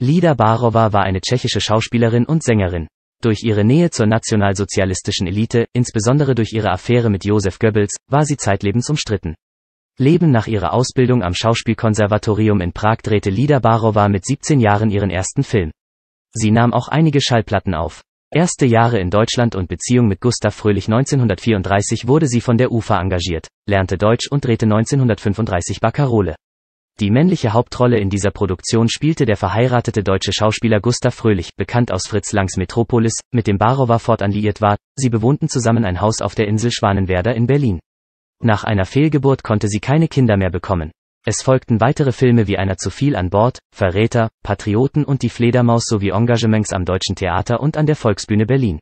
Lida Barova war eine tschechische Schauspielerin und Sängerin. Durch ihre Nähe zur nationalsozialistischen Elite, insbesondere durch ihre Affäre mit Josef Goebbels, war sie zeitlebens umstritten. Leben nach ihrer Ausbildung am Schauspielkonservatorium in Prag drehte Lida Barova mit 17 Jahren ihren ersten Film. Sie nahm auch einige Schallplatten auf. Erste Jahre in Deutschland und Beziehung mit Gustav Fröhlich 1934 wurde sie von der UFA engagiert, lernte Deutsch und drehte 1935 Baccarole. Die männliche Hauptrolle in dieser Produktion spielte der verheiratete deutsche Schauspieler Gustav Fröhlich, bekannt aus Fritz Langs Metropolis, mit dem Barowa fortan liiert war, sie bewohnten zusammen ein Haus auf der Insel Schwanenwerder in Berlin. Nach einer Fehlgeburt konnte sie keine Kinder mehr bekommen. Es folgten weitere Filme wie Einer zu viel an Bord, Verräter, Patrioten und Die Fledermaus sowie Engagements am Deutschen Theater und an der Volksbühne Berlin.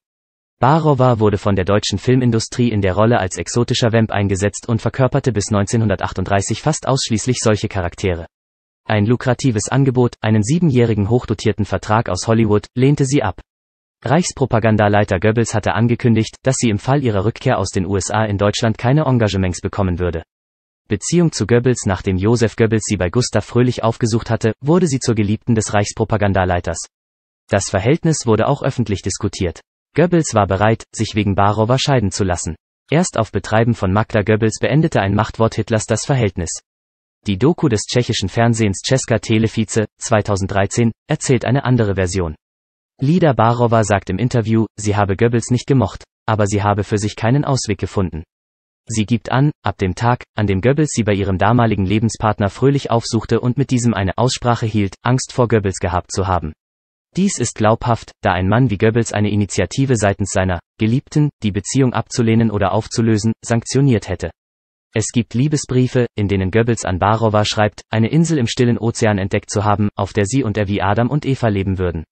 Barova wurde von der deutschen Filmindustrie in der Rolle als exotischer Vamp eingesetzt und verkörperte bis 1938 fast ausschließlich solche Charaktere. Ein lukratives Angebot, einen siebenjährigen hochdotierten Vertrag aus Hollywood, lehnte sie ab. Reichspropagandaleiter Goebbels hatte angekündigt, dass sie im Fall ihrer Rückkehr aus den USA in Deutschland keine Engagements bekommen würde. Beziehung zu Goebbels Nachdem Josef Goebbels sie bei Gustav Fröhlich aufgesucht hatte, wurde sie zur Geliebten des Reichspropagandaleiters. Das Verhältnis wurde auch öffentlich diskutiert. Goebbels war bereit, sich wegen Barrower scheiden zu lassen. Erst auf Betreiben von Magda Goebbels beendete ein Machtwort Hitlers das Verhältnis. Die Doku des tschechischen Fernsehens Česká Televize, 2013, erzählt eine andere Version. Lida Barova sagt im Interview, sie habe Goebbels nicht gemocht, aber sie habe für sich keinen Ausweg gefunden. Sie gibt an, ab dem Tag, an dem Goebbels sie bei ihrem damaligen Lebenspartner fröhlich aufsuchte und mit diesem eine Aussprache hielt, Angst vor Goebbels gehabt zu haben. Dies ist glaubhaft, da ein Mann wie Goebbels eine Initiative seitens seiner Geliebten, die Beziehung abzulehnen oder aufzulösen, sanktioniert hätte. Es gibt Liebesbriefe, in denen Goebbels an Barowa schreibt, eine Insel im stillen Ozean entdeckt zu haben, auf der sie und er wie Adam und Eva leben würden.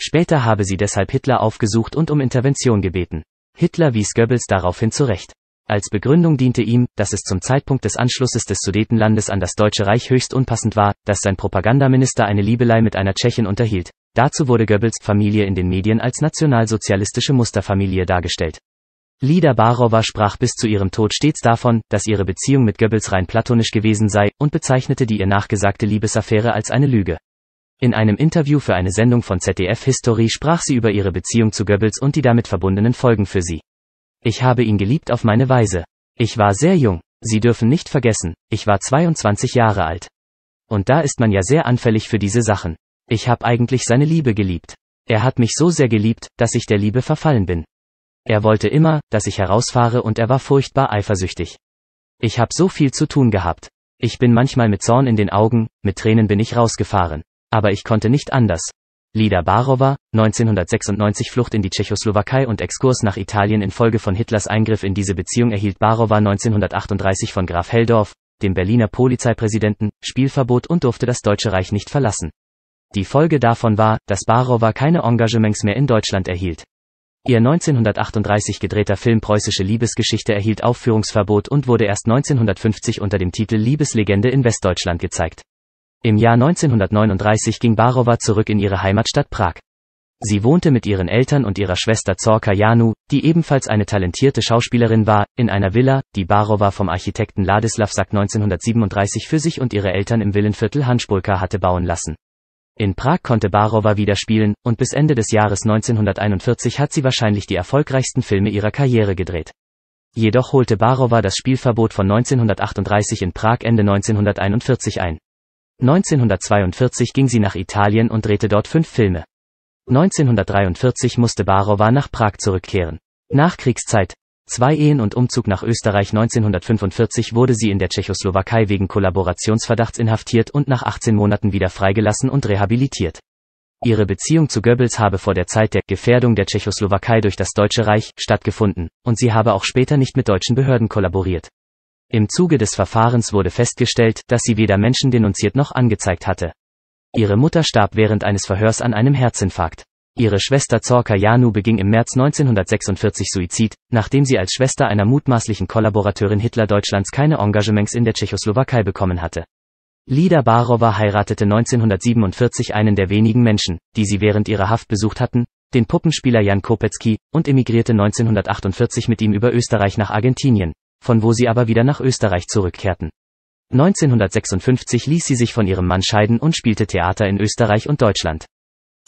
Später habe sie deshalb Hitler aufgesucht und um Intervention gebeten. Hitler wies Goebbels daraufhin zurecht. Als Begründung diente ihm, dass es zum Zeitpunkt des Anschlusses des Sudetenlandes an das Deutsche Reich höchst unpassend war, dass sein Propagandaminister eine Liebelei mit einer Tschechin unterhielt. Dazu wurde Goebbels Familie in den Medien als nationalsozialistische Musterfamilie dargestellt. Lida Barowa sprach bis zu ihrem Tod stets davon, dass ihre Beziehung mit Goebbels rein platonisch gewesen sei, und bezeichnete die ihr nachgesagte Liebesaffäre als eine Lüge. In einem Interview für eine Sendung von ZDF History sprach sie über ihre Beziehung zu Goebbels und die damit verbundenen Folgen für sie. Ich habe ihn geliebt auf meine Weise. Ich war sehr jung. Sie dürfen nicht vergessen, ich war 22 Jahre alt. Und da ist man ja sehr anfällig für diese Sachen. Ich habe eigentlich seine Liebe geliebt. Er hat mich so sehr geliebt, dass ich der Liebe verfallen bin. Er wollte immer, dass ich herausfahre und er war furchtbar eifersüchtig. Ich habe so viel zu tun gehabt. Ich bin manchmal mit Zorn in den Augen, mit Tränen bin ich rausgefahren. Aber ich konnte nicht anders. Lida Barova, 1996 Flucht in die Tschechoslowakei und Exkurs nach Italien infolge von Hitlers Eingriff in diese Beziehung erhielt Barova 1938 von Graf Heldorf, dem Berliner Polizeipräsidenten, Spielverbot und durfte das Deutsche Reich nicht verlassen. Die Folge davon war, dass Barowa keine Engagements mehr in Deutschland erhielt. Ihr 1938 gedrehter Film Preußische Liebesgeschichte erhielt Aufführungsverbot und wurde erst 1950 unter dem Titel Liebeslegende in Westdeutschland gezeigt. Im Jahr 1939 ging Barowa zurück in ihre Heimatstadt Prag. Sie wohnte mit ihren Eltern und ihrer Schwester Zorka Janu, die ebenfalls eine talentierte Schauspielerin war, in einer Villa, die Barowa vom Architekten Ladislav Sack 1937 für sich und ihre Eltern im Villenviertel Hanspulka hatte bauen lassen. In Prag konnte Barova wieder spielen, und bis Ende des Jahres 1941 hat sie wahrscheinlich die erfolgreichsten Filme ihrer Karriere gedreht. Jedoch holte Barova das Spielverbot von 1938 in Prag Ende 1941 ein. 1942 ging sie nach Italien und drehte dort fünf Filme. 1943 musste Barova nach Prag zurückkehren. Nachkriegszeit, Zwei Ehen und Umzug nach Österreich 1945 wurde sie in der Tschechoslowakei wegen Kollaborationsverdachts inhaftiert und nach 18 Monaten wieder freigelassen und rehabilitiert. Ihre Beziehung zu Goebbels habe vor der Zeit der Gefährdung der Tschechoslowakei durch das Deutsche Reich stattgefunden, und sie habe auch später nicht mit deutschen Behörden kollaboriert. Im Zuge des Verfahrens wurde festgestellt, dass sie weder Menschen denunziert noch angezeigt hatte. Ihre Mutter starb während eines Verhörs an einem Herzinfarkt. Ihre Schwester Zorka Janu beging im März 1946 Suizid, nachdem sie als Schwester einer mutmaßlichen Kollaborateurin Hitler-Deutschlands keine Engagements in der Tschechoslowakei bekommen hatte. Lida Barova heiratete 1947 einen der wenigen Menschen, die sie während ihrer Haft besucht hatten, den Puppenspieler Jan Kopetzky, und emigrierte 1948 mit ihm über Österreich nach Argentinien, von wo sie aber wieder nach Österreich zurückkehrten. 1956 ließ sie sich von ihrem Mann scheiden und spielte Theater in Österreich und Deutschland.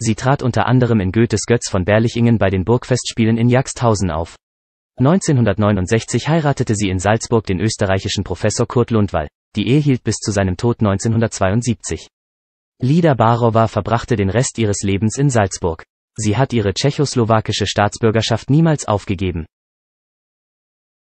Sie trat unter anderem in Goethes Götz von Berlichingen bei den Burgfestspielen in Jagsthausen auf. 1969 heiratete sie in Salzburg den österreichischen Professor Kurt Lundwall. Die Ehe hielt bis zu seinem Tod 1972. Lida Barowa verbrachte den Rest ihres Lebens in Salzburg. Sie hat ihre tschechoslowakische Staatsbürgerschaft niemals aufgegeben.